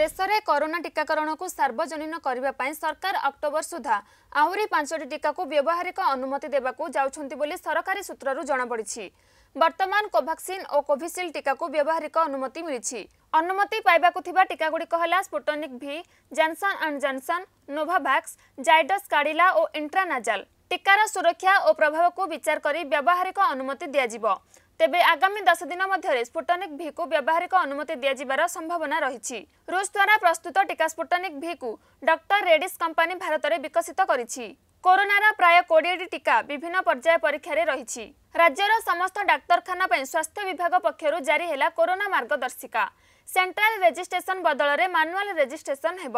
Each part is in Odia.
ଦେଶରେ କରୋନା ଟିକାକରଣକୁ ସାର୍ବଜନୀନ କରିବା ପାଇଁ ସରକାର ଅକ୍ଟୋବର ସୁଦ୍ଧା ଆହୁରି ପାଞ୍ଚଟି ଟିକାକୁ ବ୍ୟବହାରିକ ଅନୁମତି ଦେବାକୁ ଯାଉଛନ୍ତି ବୋଲି ସରକାରୀ ସୂତ୍ରରୁ ଜଣାପଡ଼ିଛି ବର୍ତ୍ତମାନ କୋଭାକ୍ସିନ୍ ଓ କୋଭିସିଲ୍ଡ ଟିକାକୁ ବ୍ୟବହାରିକ ଅନୁମତି ମିଳିଛି ଅନୁମତି ପାଇବାକୁ ଥିବା ଟିକାଗୁଡ଼ିକ ହେଲା Sputnik V Johnson and Johnson Novavax Zydus Cadila ଓ ଇଣ୍ଟ୍ରାନାଜାଲ୍ ଟିକାର ସୁରକ୍ଷା ଓ ପ୍ରଭାବକୁ ବିଚାର କରି ବ୍ୟବହାରିକ ଅନୁମତି ଦିଆଯିବ ତେବେ ଆଗାମୀ ଦଶ ଦିନ ମଧ୍ୟରେ ସ୍ପୁଟନିକ୍ ଭିକୁ ବ୍ୟବହାରିକ ଅନୁମତି ଦିଆଯିବାର ସମ୍ଭାବନା ରହିଛି ରୁଷ ଦ୍ୱାରା ପ୍ରସ୍ତୁତ ଟିକା ସ୍ପୁଟନିକ୍ ଭିକୁ ଡକ୍ଟର ରେଡିସ୍ କମ୍ପାନୀ ଭାରତରେ ବିକଶିତ କରିଛି କରୋନାର ପ୍ରାୟ କୋଡ଼ିଏଟି ଟିକା ବିଭିନ୍ନ ପର୍ଯ୍ୟାୟ ପରୀକ୍ଷାରେ ରହିଛି ରାଜ୍ୟର ସମସ୍ତ ଡାକ୍ତରଖାନା ପାଇଁ ସ୍ୱାସ୍ଥ୍ୟ ବିଭାଗ ପକ୍ଷରୁ ଜାରି ହେଲା କରୋନା ମାର୍ଗଦର୍ଶିକା ସେଣ୍ଟ୍ରାଲ ରେଜିଷ୍ଟ୍ରେସନ ବଦଳରେ ମାନୁଆଲ ରେଜିଷ୍ଟ୍ରେସନ ହେବ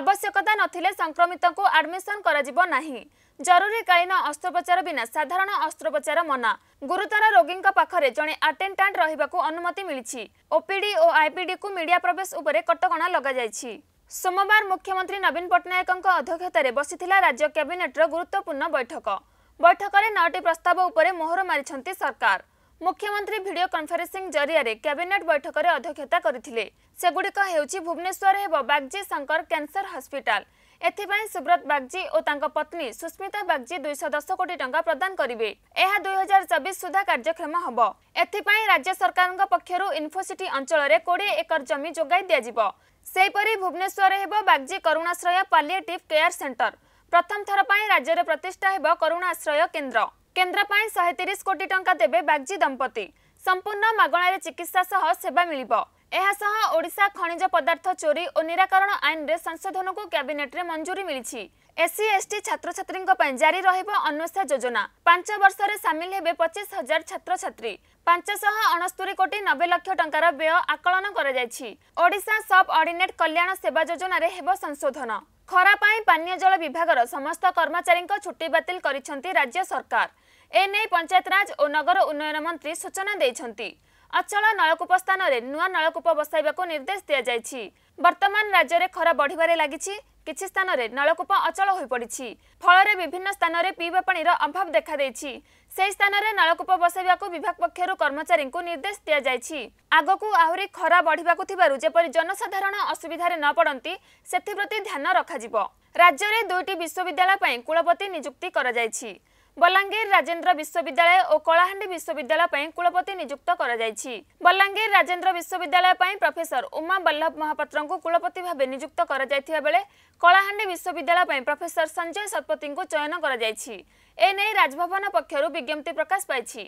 ଆବଶ୍ୟକତା ନଥିଲେ ସଂକ୍ରମିତଙ୍କୁ ଆଡମିସନ କରାଯିବ ନାହିଁ ଜରୁରୀକାଳୀନ ଅସ୍ତ୍ରୋପଚାର ବିନା ସାଧାରଣ ଅସ୍ତ୍ରୋପଚାର ମନା ଗୁରୁତର ରୋଗୀଙ୍କ ପାଖରେ ଜଣେ ଆଟେଣ୍ଟାଣ୍ଟ ରହିବାକୁ ଅନୁମତି ମିଳିଛି ଓପିଡି ଓ ଆଇପିଡିକୁ ମିଡିଆ ପ୍ରବେଶ ଉପରେ କଟକଣା ଲଗାଯାଇଛି ସୋମବାର ମୁଖ୍ୟମନ୍ତ୍ରୀ ନବୀନ ପଟ୍ଟନାୟକଙ୍କ ଅଧ୍ୟକ୍ଷତାରେ ବସିଥିଲା ରାଜ୍ୟ କ୍ୟାବିନେଟ୍ର ଗୁରୁତ୍ୱପୂର୍ଣ୍ଣ ବୈଠକ ବୈଠକରେ ନଅଟି ପ୍ରସ୍ତାବ ଉପରେ ମୋହର ମାରିଛନ୍ତି ସରକାର ମୁଖ୍ୟମନ୍ତ୍ରୀ ଭିଡ଼ିଓ କନ୍ଫରେନ୍ସିଂ ଜରିଆରେ କ୍ୟାବିନେଟ୍ ବୈଠକରେ ଅଧ୍ୟକ୍ଷତା କରିଥିଲେ ସେଗୁଡ଼ିକ ହେଉଛି ଭୁବନେଶ୍ୱର ହେବ ବାଗ୍ଜୀ ଶଙ୍କର କ୍ୟାନ୍ସର ହସ୍ପିଟାଲ ଏଥିପାଇଁ ସୁବ୍ରତ ବାଗ୍ଚୀ ଓ ତାଙ୍କ ପତ୍ନୀ ସୁସ୍ମିତା ବାଗ୍ଚୀ ଦୁଇଶହ ଦଶ କୋଟି ଟଙ୍କା ପ୍ରଦାନ କରିବେ ଏହା ଦୁଇ ହଜାର ଚବିଶ ସୁଦ୍ଧା କାର୍ଯ୍ୟକ୍ଷମ ହେବ ଏଥିପାଇଁ ରାଜ୍ୟ ସରକାରଙ୍କ ପକ୍ଷରୁ ଇନ୍ଫୋସିଟି ଅଞ୍ଚଳରେ କୋଡ଼ିଏ ଏକର ଜମି ଯୋଗାଇ ଦିଆଯିବ ସେହିପରି ଭୁବନେଶ୍ୱରରେ ହେବ Bagchi Karunashraya palliative care centre ପ୍ରଥମ ଥର ପାଇଁ ରାଜ୍ୟରେ ପ୍ରତିଷ୍ଠା ହେବ କରୁଣାଶ୍ରୟ କେନ୍ଦ୍ର କେନ୍ଦ୍ର ପାଇଁ ଶହେ ତିରିଶ କୋଟି ଟଙ୍କା ଦେବେ ବାଗ୍ଜୀ ଦମ୍ପତି ସମ୍ପୂର୍ଣ୍ଣ ମାଗଣାରେ ଚିକିତ୍ସା ସହ ସେବା ମିଳିବ ଏହାସହ ଓଡ଼ିଶା ଖଣିଜ ପଦାର୍ଥ ଚୋରି ଓ ନିରାକରଣ ଆଇନରେ ସଂଶୋଧନକୁ କ୍ୟାବିନେଟ୍ରେ ମଞ୍ଜୁରୀ ମିଳିଛି ଏସ୍ସି ଏସ୍ଟି ଛାତ୍ରଛାତ୍ରୀଙ୍କ ପାଇଁ ଜାରି ରହିବ ଅନ୍ୱେଷା ଯୋଜନା ପାଞ୍ଚ ବର୍ଷରେ ସାମିଲ ହେବେ ପଚିଶ ହଜାର ଛାତ୍ରଛାତ୍ରୀ ପାଞ୍ଚଶହ ଅଣସ୍ତୋରି କୋଟି ନବେ ଲକ୍ଷ ଟଙ୍କାର ବ୍ୟୟ ଆକଳନ କରାଯାଇଛି ଓଡ଼ିଶା ସବ୍ ଅର୍ଡିନେଟ୍ କଲ୍ୟାଣ ସେବା ଯୋଜନାରେ ହେବ ସଂଶୋଧନ ଖରା ପାଇଁ ପାନୀୟ ଜଳ ବିଭାଗର ସମସ୍ତ କର୍ମଚାରୀଙ୍କ ଛୁଟି ବାତିଲ କରିଛନ୍ତି ରାଜ୍ୟ ସରକାର ଏନେଇ ପଞ୍ଚାୟତରାଜ ଓ ନଗର ଉନ୍ନୟନ ମନ୍ତ୍ରୀ ସୂଚନା ଦେଇଛନ୍ତି ଅଚଳ ନଳକୂପ ସ୍ଥାନରେ ନୂଆ ନଳକୂପ ବସାଇବାକୁ ନିର୍ଦ୍ଦେଶ ଦିଆଯାଇଛି ବର୍ତ୍ତମାନ ରାଜ୍ୟରେ ଖରା ବଢ଼ିବାରେ ଲାଗିଛି କିଛି ସ୍ଥାନରେ ନଳକୂପ ଅଚଳ ହୋଇପଡ଼ିଛି ଫଳରେ ବିଭିନ୍ନ ସ୍ଥାନରେ ପିଇବା ପାଣିର ଅଭାବ ଦେଖାଦେଇଛି ସେହି ସ୍ଥାନରେ ନଳକୂପ ବସାଇବାକୁ ବିଭାଗ ପକ୍ଷରୁ କର୍ମଚାରୀଙ୍କୁ ନିର୍ଦ୍ଦେଶ ଦିଆଯାଇଛି ଆଗକୁ ଆହୁରି ଖରା ବଢ଼ିବାକୁ ଥିବାରୁ ଯେପରି ଜନସାଧାରଣ ଅସୁବିଧାରେ ନ ପଡ଼ନ୍ତି ସେଥିପ୍ରତି ଧ୍ୟାନ ରଖାଯିବ ରାଜ୍ୟରେ ଦୁଇଟି ବିଶ୍ୱବିଦ୍ୟାଳୟ ପାଇଁ କୁଳପତି ନିଯୁକ୍ତି କରାଯାଇଛି ବଲାଙ୍ଗୀର ରାଜେନ୍ଦ୍ର ବିଶ୍ୱବିଦ୍ୟାଳୟ ଓ କଳାହାଣ୍ଡି ବିଶ୍ୱବିଦ୍ୟାଳୟ ପାଇଁ କୁଳପତି ନିଯୁକ୍ତ କରାଯାଇଛି ବଲାଙ୍ଗୀର ରାଜେନ୍ଦ୍ର ବିଶ୍ୱବିଦ୍ୟାଳୟ ପାଇଁ ପ୍ରଫେସର ଉମା ବଲ୍ଲଭ ମହାପାତ୍ରଙ୍କୁ କୁଳପତି ଭାବେ ନିଯୁକ୍ତ କରାଯାଇଥିବା ବେଳେ କଳାହାଣ୍ଡି ବିଶ୍ୱବିଦ୍ୟାଳୟ ପାଇଁ ପ୍ରଫେସର ସଞ୍ଜୟ ଶତପଥୀଙ୍କୁ ଚୟନ କରାଯାଇଛି ଏନେଇ ରାଜଭବନ ପକ୍ଷରୁ ବିଜ୍ଞପ୍ତି ପ୍ରକାଶ ପାଇଛି